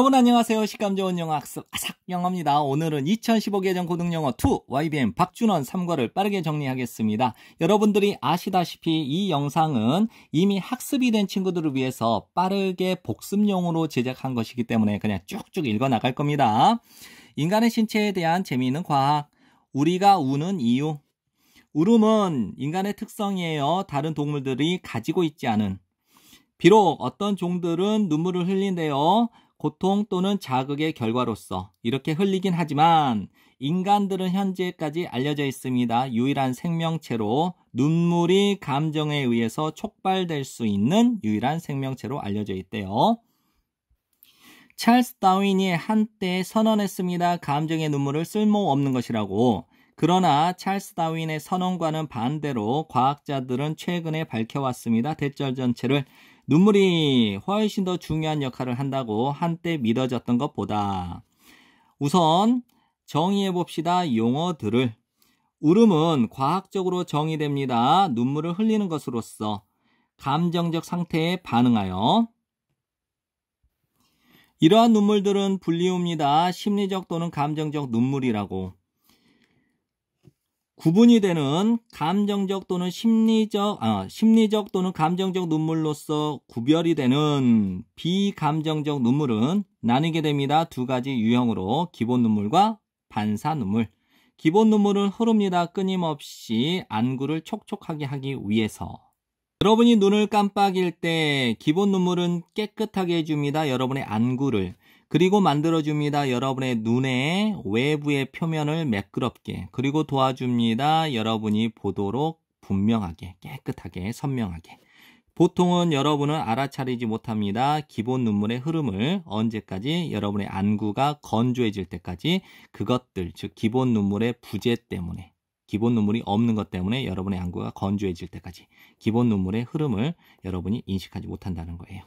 여러분 안녕하세요. 식감 좋은 영어 학습 아삭 영어입니다. 오늘은 2015개정 고등영어 2 YBM 박준원 3과를 빠르게 정리하겠습니다. 여러분들이 아시다시피 이 영상은 이미 학습이 된 친구들을 위해서 빠르게 복습용으로 제작한 것이기 때문에 그냥 쭉쭉 읽어 나갈 겁니다. 인간의 신체에 대한 재미있는 과학 우리가 우는 이유 울음은 인간의 특성이에요. 다른 동물들이 가지고 있지 않은 비록 어떤 종들은 눈물을 흘린대요. 고통 또는 자극의 결과로서 이렇게 흘리긴 하지만 인간들은 현재까지 알려져 있습니다. 유일한 생명체로 눈물이 감정에 의해서 촉발될 수 있는 유일한 생명체로 알려져 있대요. 찰스 다윈이 한때 선언했습니다. 감정의 눈물을 쓸모없는 것이라고. 그러나 찰스 다윈의 선언과는 반대로 과학자들은 최근에 밝혀왔습니다. 대절 전체를 눈물이 훨씬 더 중요한 역할을 한다고 한때 믿어졌던 것보다 우선 정의해 봅시다. 용어들을. 울음은 과학적으로 정의됩니다. 눈물을 흘리는 것으로서 감정적 상태에 반응하여 이러한 눈물들은 불리웁니다 심리적 또는 감정적 눈물이라고. 구분이 되는 감정적 또는 심리적, 아, 심리적 또는 감정적 눈물로서 구별이 되는 비감정적 눈물은 나뉘게 됩니다. 두 가지 유형으로 기본 눈물과 반사 눈물. 기본 눈물은 흐릅니다. 끊임없이 안구를 촉촉하게 하기 위해서. 여러분이 눈을 깜빡일 때 기본 눈물은 깨끗하게 해줍니다. 여러분의 안구를. 그리고 만들어줍니다. 여러분의 눈의 외부의 표면을 매끄럽게 그리고 도와줍니다. 여러분이 보도록 분명하게 깨끗하게 선명하게 보통은 여러분은 알아차리지 못합니다. 기본 눈물의 흐름을 언제까지 여러분의 안구가 건조해질 때까지 그것들 즉 기본 눈물의 부재 때문에 기본 눈물이 없는 것 때문에 여러분의 안구가 건조해질 때까지 기본 눈물의 흐름을 여러분이 인식하지 못한다는 거예요.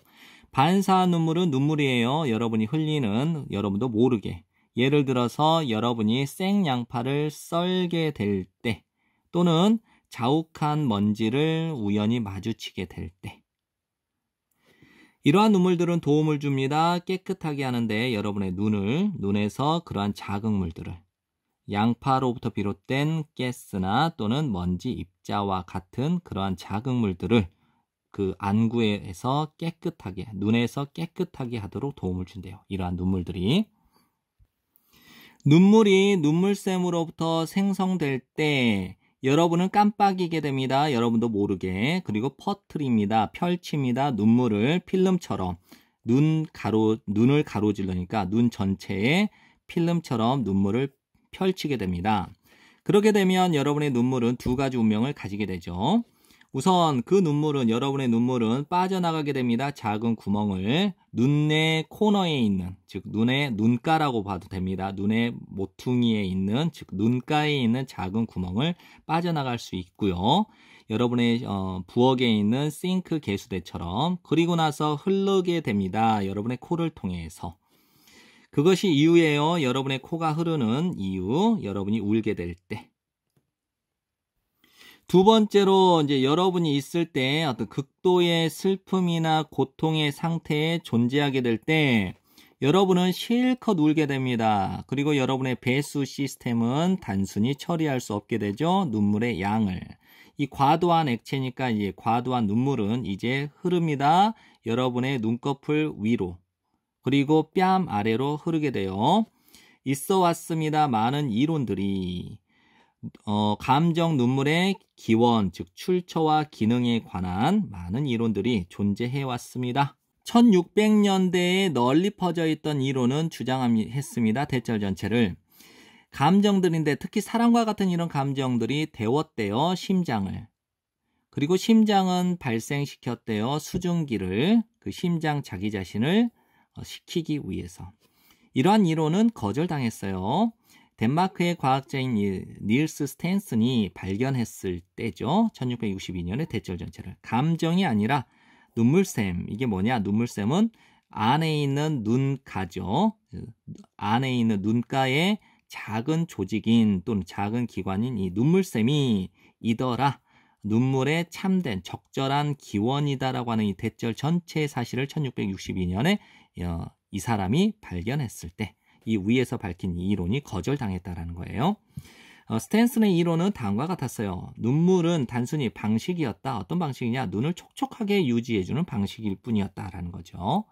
반사 눈물은 눈물이에요. 여러분이 흘리는 여러분도 모르게. 예를 들어서 여러분이 생양파를 썰게 될 때 또는 자욱한 먼지를 우연히 마주치게 될 때. 이러한 눈물들은 도움을 줍니다. 깨끗하게 하는데 여러분의 눈을, 눈에서 그러한 자극물들을 양파로부터 비롯된 가스나 또는 먼지 입자와 같은 그러한 자극물들을 그 안구에서 깨끗하게 눈에서 깨끗하게 하도록 도움을 준대요. 이러한 눈물들이 눈물이 눈물샘으로부터 생성될 때 여러분은 깜빡이게 됩니다. 여러분도 모르게 그리고 퍼트립니다. 펼칩니다. 눈물을 필름처럼 눈 가로 눈을 가로질러니까 눈 전체에 필름처럼 눈물을 펼치게 됩니다. 그렇게 되면 여러분의 눈물은 두 가지 운명을 가지게 되죠. 우선 그 눈물은 여러분의 눈물은 빠져나가게 됩니다. 작은 구멍을 눈의 코너에 있는 즉 눈의 눈가라고 봐도 됩니다. 눈의 모퉁이에 있는 즉 눈가에 있는 작은 구멍을 빠져나갈 수 있고요. 여러분의 어, 부엌에 있는 싱크 개수대처럼 그리고 나서 흘러게 됩니다. 여러분의 코를 통해서 그것이 이유예요. 여러분의 코가 흐르는 이유, 여러분이 울게 될 때. 두 번째로 이제 여러분이 있을 때 어떤 극도의 슬픔이나 고통의 상태에 존재하게 될 때 여러분은 실컷 울게 됩니다. 그리고 여러분의 배수 시스템은 단순히 처리할 수 없게 되죠. 눈물의 양을. 이 과도한 액체니까 이제 과도한 눈물은 이제 흐릅니다. 여러분의 눈꺼풀 위로 그리고 뺨 아래로 흐르게 돼요. 있어 왔습니다. 많은 이론들이 어, 감정 눈물의 기원, 즉 출처와 기능에 관한 많은 이론들이 존재해 왔습니다. 1600년대에 널리 퍼져 있던 이론은 주장했습니다. 대절 전체를. 감정들인데 특히 사랑과 같은 이런 감정들이 데웠대요 심장을. 그리고 심장은 발생시켰대요. 수증기를. 그 심장 자기 자신을 시키기 어, 위해서. 이러한 이론은 거절당했어요. 덴마크의 과학자인 닐스 스텐슨이 발견했을 때죠. 1662년에 대절 전체를 감정이 아니라 눈물샘 이게 뭐냐? 눈물샘은 안에 있는 눈가죠. 그 안에 있는 눈가에 작은 조직인 또는 작은 기관인 이 눈물샘이 이더라. 눈물에 참된 적절한 기원이다라고 하는 이 대절 전체의 사실을 1662년에 어, 이 사람이 발견했을 때이 위에서 밝힌 이론이 거절당했다라는 거예요. 어, 스탠슨의 이론은 다음과 같았어요. 눈물은 단순히 방식이었다. 어떤 방식이냐? 눈을 촉촉하게 유지해주는 방식일 뿐이었다라는 거죠.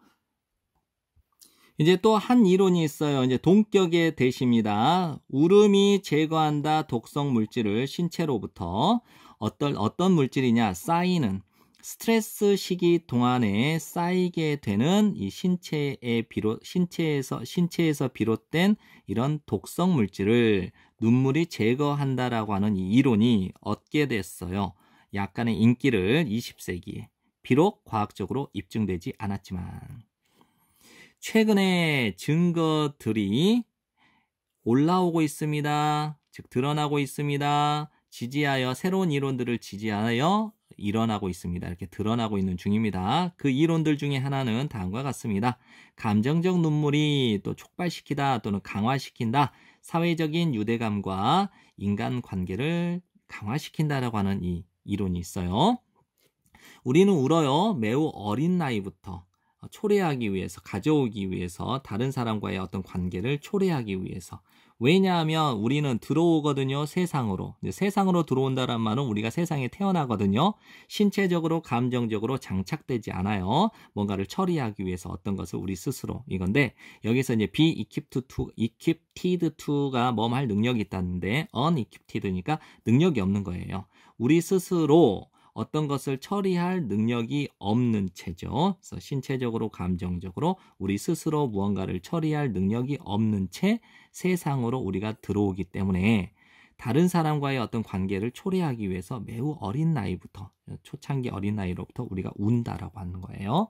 이제 또 한 이론이 있어요. 이제 동격의 대시입니다. 울음이 제거한다 독성 물질을 신체로부터 어떤 어떤 물질이냐? 쌓이는 스트레스 시기 동안에 쌓이게 되는 이 신체에 비롯 신체에서 신체에서 비롯된 이런 독성 물질을 눈물이 제거한다라고 하는 이 이론이 얻게 됐어요. 약간의 인기를 20세기에 비록 과학적으로 입증되지 않았지만 최근에 증거들이 올라오고 있습니다. 즉 드러나고 있습니다. 지지하여 새로운 이론들을 지지하여 일어나고 있습니다. 이렇게 드러나고 있는 중입니다. 그 이론들 중에 하나는 다음과 같습니다. 감정적 눈물이 또 촉발시키다 또는 강화시킨다. 사회적인 유대감과 인간 관계를 강화시킨다라고 하는 이 이론이 있어요. 우리는 울어요. 매우 어린 나이부터 초래하기 위해서, 가져오기 위해서, 다른 사람과의 어떤 관계를 초래하기 위해서 왜냐하면 우리는 들어오거든요. 세상으로. 세상으로 들어온다란 말은 우리가 세상에 태어나거든요. 신체적으로 감정적으로 장착되지 않아요. 뭔가를 처리하기 위해서 어떤 것을 우리 스스로 이건데 여기서 이제 be equipped to, equipped to가 뭐할 능력이 있다는데 unequipped니까 능력이 없는 거예요. 우리 스스로 어떤 것을 처리할 능력이 없는 채죠 그래서 신체적으로 감정적으로 우리 스스로 무언가를 처리할 능력이 없는 채 세상으로 우리가 들어오기 때문에 다른 사람과의 어떤 관계를 초래하기 위해서 매우 어린 나이부터 초창기 어린 나이로부터 우리가 운다라고 하는 거예요.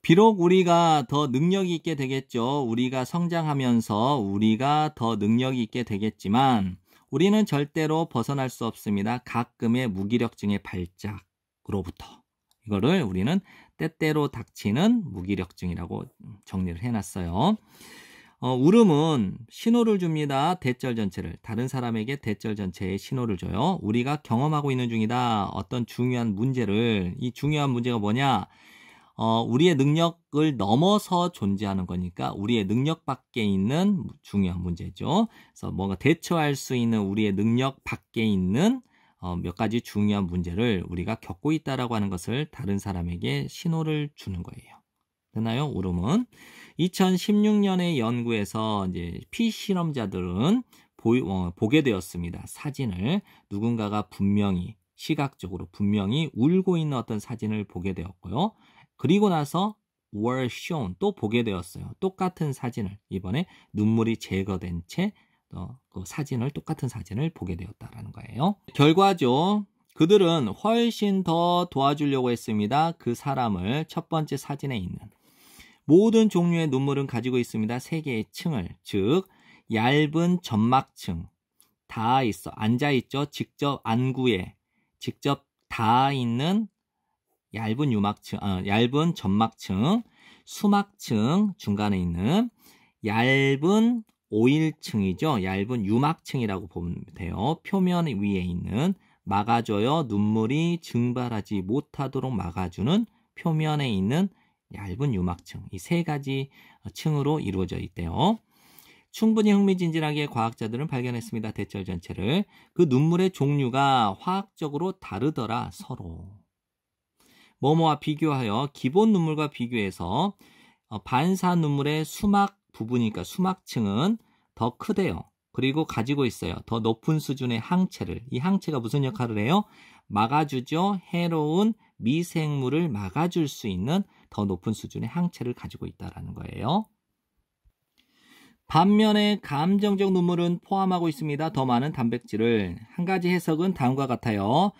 비록 우리가 더 능력이 있게 되겠죠. 우리가 성장하면서 우리가 더 능력이 있게 되겠지만 우리는 절대로 벗어날 수 없습니다. 가끔의 무기력증의 발작으로부터. 이거를 우리는 때때로 닥치는 무기력증이라고 정리를 해놨어요. 어, 울음은 신호를 줍니다. 대절 전체를. 다른 사람에게 대절 전체에 신호를 줘요. 우리가 경험하고 있는 중이다. 어떤 중요한 문제를. 이 중요한 문제가 뭐냐? 어, 우리의 능력을 넘어서 존재하는 거니까 우리의 능력 밖에 있는 중요한 문제죠. 그래서 뭔가 대처할 수 있는 우리의 능력 밖에 있는 어, 몇 가지 중요한 문제를 우리가 겪고 있다라고 하는 것을 다른 사람에게 신호를 주는 거예요. 되나요? 오름은 2016년의 연구에서 이제 피실험자들은 보, 어, 보게 되었습니다. 사진을 누군가가 분명히 시각적으로 분명히 울고 있는 어떤 사진을 보게 되었고요. 그리고 나서 were shown 또 보게 되었어요. 똑같은 사진을 이번에 눈물이 제거된 채그 어, 사진을 똑같은 사진을 보게 되었다라는 거예요. 결과죠. 그들은 훨씬 더 도와주려고 했습니다. 그 사람을 첫 번째 사진에 있는 모든 종류의 눈물은 가지고 있습니다. 세 개의 층을 즉 얇은 점막층 다 있어 앉아 있죠. 직접 안구에 직접 다 있는 얇은 유막층, 아, 얇은 점막층, 수막층 중간에 있는 얇은 오일층이죠. 얇은 유막층이라고 보면 돼요. 표면 위에 있는 막아줘요. 눈물이 증발하지 못하도록 막아주는 표면에 있는 얇은 유막층. 이 세 가지 층으로 이루어져 있대요. 충분히 흥미진진하게 과학자들은 발견했습니다. 대철 전체를. 그 눈물의 종류가 화학적으로 다르더라, 서로. 뭐뭐와 비교하여 기본 눈물과 비교해서 어, 반사 눈물의 수막 부분이니까 수막층은 더 크대요. 그리고 가지고 있어요. 더 높은 수준의 항체를. 이 항체가 무슨 역할을 해요? 막아주죠. 해로운 미생물을 막아줄 수 있는 더 높은 수준의 항체를 가지고 있다라는 거예요. 반면에 감정적 눈물은 포함하고 있습니다. 더 많은 단백질을. 한 가지 해석은 다음과 같아요.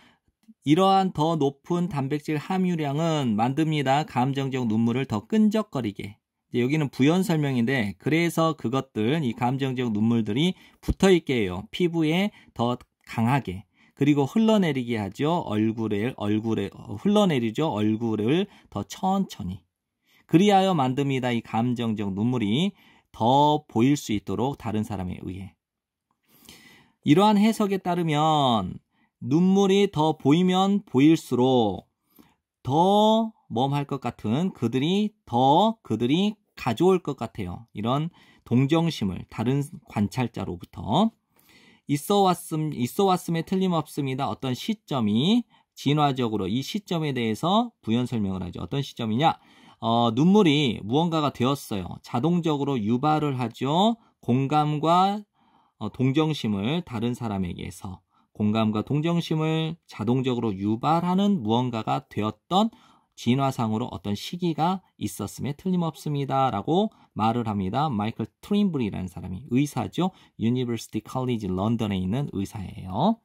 이러한 더 높은 단백질 함유량은 만듭니다. 감정적 눈물을 더 끈적거리게. 여기는 부연 설명인데 그래서 그것들 이 감정적 눈물들이 붙어 있게 해요. 피부에 더 강하게. 그리고 흘러내리게 하죠. 얼굴에 얼굴에 어, 흘러내리죠. 얼굴을 더 천천히. 그리하여 만듭니다. 이 감정적 눈물이 더 보일 수 있도록 다른 사람에 의해. 이러한 해석에 따르면 눈물이 더 보이면 보일수록 더 뭐할 것 같은 그들이 더 그들이 가져올 것 같아요. 이런 동정심을 다른 관찰자로부터 있어 왔음 있어 왔음에 틀림없습니다. 어떤 시점이 진화적으로 이 시점에 대해서 부연 설명을 하죠. 어떤 시점이냐? 어, 눈물이 무언가가 되었어요. 자동적으로 유발을 하죠. 공감과 어, 동정심을 다른 사람에게서 공감과 동정심을 자동적으로 유발하는 무언가가 되었던 진화상으로 어떤 시기가 있었음에 틀림없습니다. 라고 말을 합니다. 마이클 트림블이라는 사람이 의사죠. 유니버시티 칼리지 런던에 있는 의사예요.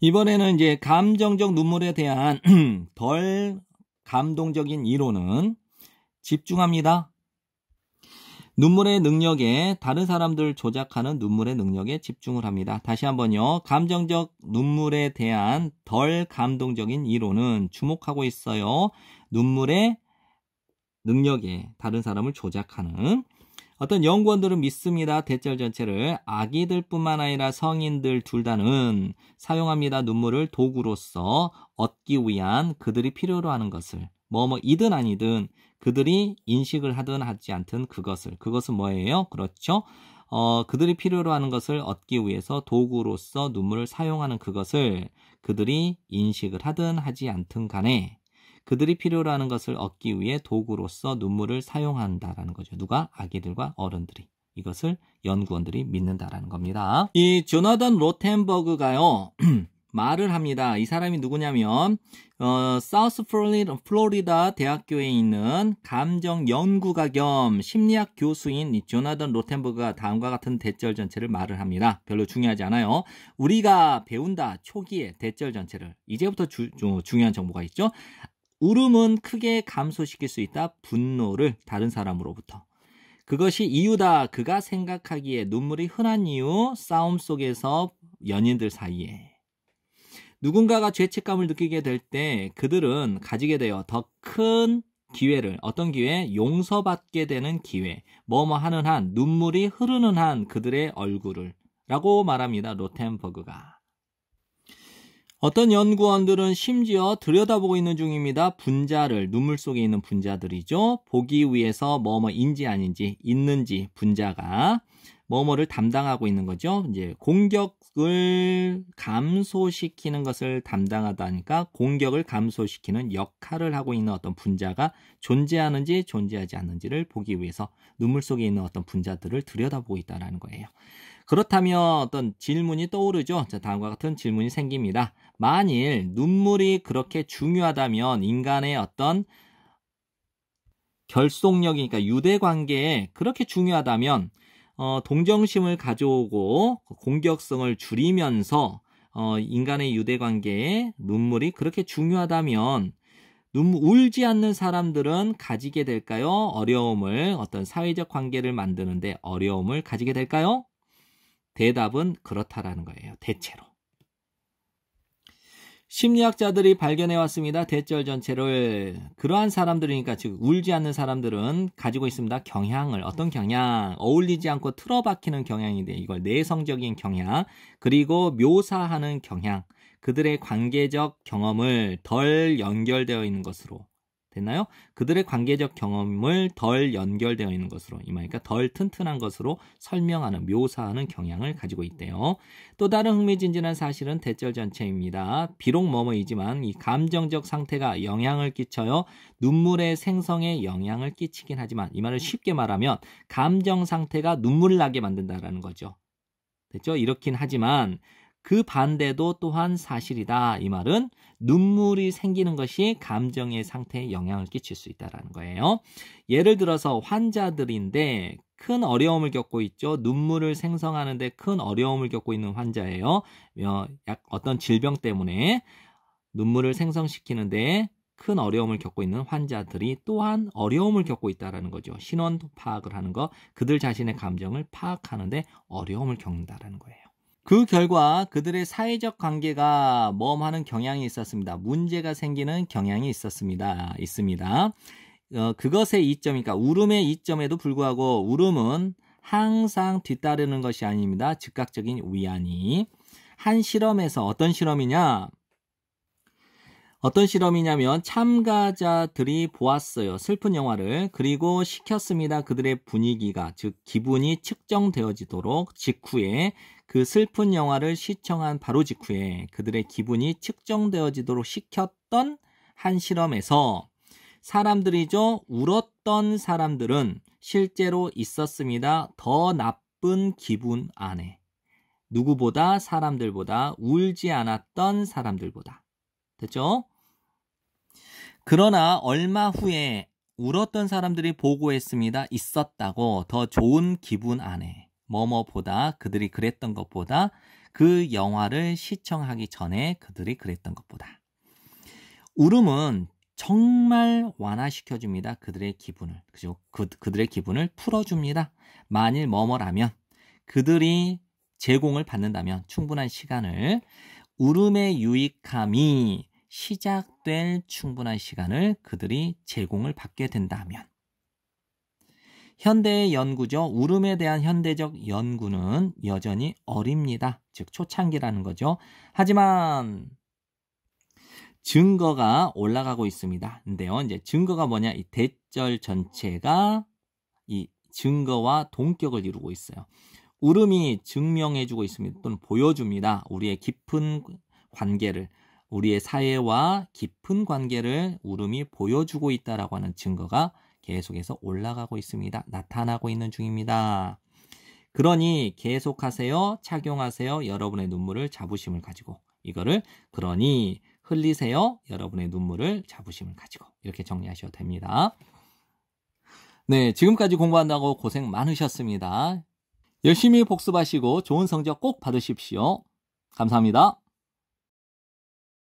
이번에는 이제 감정적 눈물에 대한 덜 감동적인 이론은 집중합니다. 눈물의 능력에 다른 사람들 조작하는 눈물의 능력에 집중을 합니다. 다시 한번요. 감정적 눈물에 대한 덜 감동적인 이론은 주목하고 있어요. 눈물의 능력에 다른 사람을 조작하는 어떤 연구원들은 믿습니다. 대절 전체를 아기들뿐만 아니라 성인들 둘 다는 사용합니다. 눈물을 도구로서 얻기 위한 그들이 필요로 하는 것을 뭐뭐 뭐, 이든 아니든 그들이 인식을 하든 하지 않든 그것을 그것은 뭐예요? 그렇죠. 어, 그들이 필요로 하는 것을 얻기 위해서 도구로서 눈물을 사용하는 그것을 그들이 인식을 하든 하지 않든 간에 그들이 필요로 하는 것을 얻기 위해 도구로서 눈물을 사용한다라는 거죠. 누가? 아기들과 어른들이. 이것을 연구원들이 믿는다라는 겁니다. 이 조나단 로텐버그가요. 말을 합니다. 이 사람이 누구냐면 어, 사우스 플로리다 대학교에 있는 감정 연구가 겸 심리학 교수인 조나던 로텐버그가 다음과 같은 대절 전체를 말을 합니다. 별로 중요하지 않아요. 우리가 배운다 초기에 대절 전체를 이제부터 주, 주, 어, 중요한 정보가 있죠. 울음은 크게 감소시킬 수 있다. 분노를 다른 사람으로부터. 그것이 이유다. 그가 생각하기에 눈물이 흔한 이유, 싸움 속에서 연인들 사이에. 누군가가 죄책감을 느끼게 될 때 그들은 가지게 되어 더 큰 기회를 어떤 기회 용서받게 되는 기회 뭐뭐 하는 한 눈물이 흐르는 한 그들의 얼굴을 라고 말합니다. 로텐버그가. 어떤 연구원들은 심지어 들여다보고 있는 중입니다. 분자를 눈물 속에 있는 분자들이죠. 보기 위해서 뭐뭐인지 아닌지 있는지 분자가 뭐뭐를 담당하고 있는 거죠. 이제 공격 공격을 감소시키는 것을 담당하다니까 공격을 감소시키는 역할을 하고 있는 어떤 분자가 존재하는지 존재하지 않는지를 보기 위해서 눈물 속에 있는 어떤 분자들을 들여다보고 있다라는 거예요. 그렇다면 어떤 질문이 떠오르죠. 자, 다음과 같은 질문이 생깁니다. 만일 눈물이 그렇게 중요하다면 인간의 어떤 결속력이니까 유대 관계에 그렇게 중요하다면 어, 동정심을 가져오고 그 공격성을 줄이면서 어, 인간의 유대 관계에 눈물이 그렇게 중요하다면 눈물 울지 않는 사람들은 가지게 될까요? 어려움을 어떤 사회적 관계를 만드는데 어려움을 가지게 될까요? 대답은 그렇다라는 거예요. 대체로. 심리학자들이 발견해 왔습니다. 대절 전체를 그러한 사람들이니까 즉 울지 않는 사람들은 가지고 있습니다. 경향을 어떤 경향 어울리지 않고 틀어박히는 경향인데 이걸 내성적인 경향 그리고 묘사하는 경향 그들의 관계적 경험을 덜 연결되어 있는 것으로 됐나요? 그들의 관계적 경험을 덜 연결되어 있는 것으로 이마니까 덜 튼튼한 것으로 설명하는 묘사하는 경향을 가지고 있대요. 또 다른 흥미진진한 사실은 대절 전체입니다. 비록 머머이지만이 감정적 상태가 영향을 끼쳐요. 눈물의 생성에 영향을 끼치긴 하지만 이 말을 쉽게 말하면 감정 상태가 눈물 나게 만든다라는 거죠. 됐죠? 이렇긴 하지만 그 반대도 또한 사실이다. 이 말은 눈물이 생기는 것이 감정의 상태에 영향을 끼칠 수 있다라는 거예요. 예를 들어서 환자들인데 큰 어려움을 겪고 있죠. 눈물을 생성하는데 큰 어려움을 겪고 있는 환자예요. 어, 약 어떤 질병 때문에 눈물을 생성시키는데 큰 어려움을 겪고 있는 환자들이 또한 어려움을 겪고 있다라는 거죠. 신원 파악을 하는 거, 그들 자신의 감정을 파악하는데 어려움을 겪는다라는 거예요. 그 결과 그들의 사회적 관계가 머하는 경향이 있었습니다. 문제가 생기는 경향이 있었습니다. 있습니다. 어, 그것의 이점이니까 그러니까 울음의 이점에도 불구하고 울음은 항상 뒤따르는 것이 아닙니다. 즉각적인 위안이 한 실험에서 어떤 실험이냐? 어떤 실험이냐면 참가자들이 보았어요. 슬픈 영화를 그리고 시켰습니다. 그들의 분위기가 즉 기분이 측정되어지도록 직후에 그 슬픈 영화를 시청한 바로 직후에 그들의 기분이 측정되어지도록 시켰던 한 실험에서 사람들이죠. 울었던 사람들은 실제로 있었습니다. 더 나쁜 기분 안에. 누구보다 사람들보다 울지 않았던 사람들보다. 됐죠? 그러나 얼마 후에 울었던 사람들이 보고했습니다. 있었다고 더 좋은 기분 안에. 뭐뭐보다 그들이 그랬던 것보다 그 영화를 시청하기 전에 그들이 그랬던 것보다 울음은 정말 완화시켜 줍니다. 그들의 기분을 그죠? 그, 그들의 기분을 풀어줍니다. 만일 뭐뭐라면 그들이 제공을 받는다면 충분한 시간을 울음의 유익함이 시작될 충분한 시간을 그들이 제공을 받게 된다면 현대의 연구죠. 울음에 대한 현대적 연구는 여전히 어립니다. 즉 초창기라는 거죠. 하지만 증거가 올라가고 있습니다. 근데요, 이제 증거가 뭐냐? 이 대절 전체가 이 증거와 동격을 이루고 있어요. 울음이 증명해주고 있습니다. 또는 보여줍니다. 우리의 깊은 관계를, 우리의 사회와 깊은 관계를 울음이 보여주고 있다라고 하는 증거가 계속해서 올라가고 있습니다. 나타나고 있는 중입니다. 그러니 계속하세요. 착용하세요. 여러분의 눈물을 자부심을 가지고 이거를 그러니 흘리세요. 여러분의 눈물을 자부심을 가지고 이렇게 정리하셔도 됩니다. 네, 지금까지 공부한다고 고생 많으셨습니다. 열심히 복습하시고 좋은 성적 꼭 받으십시오. 감사합니다.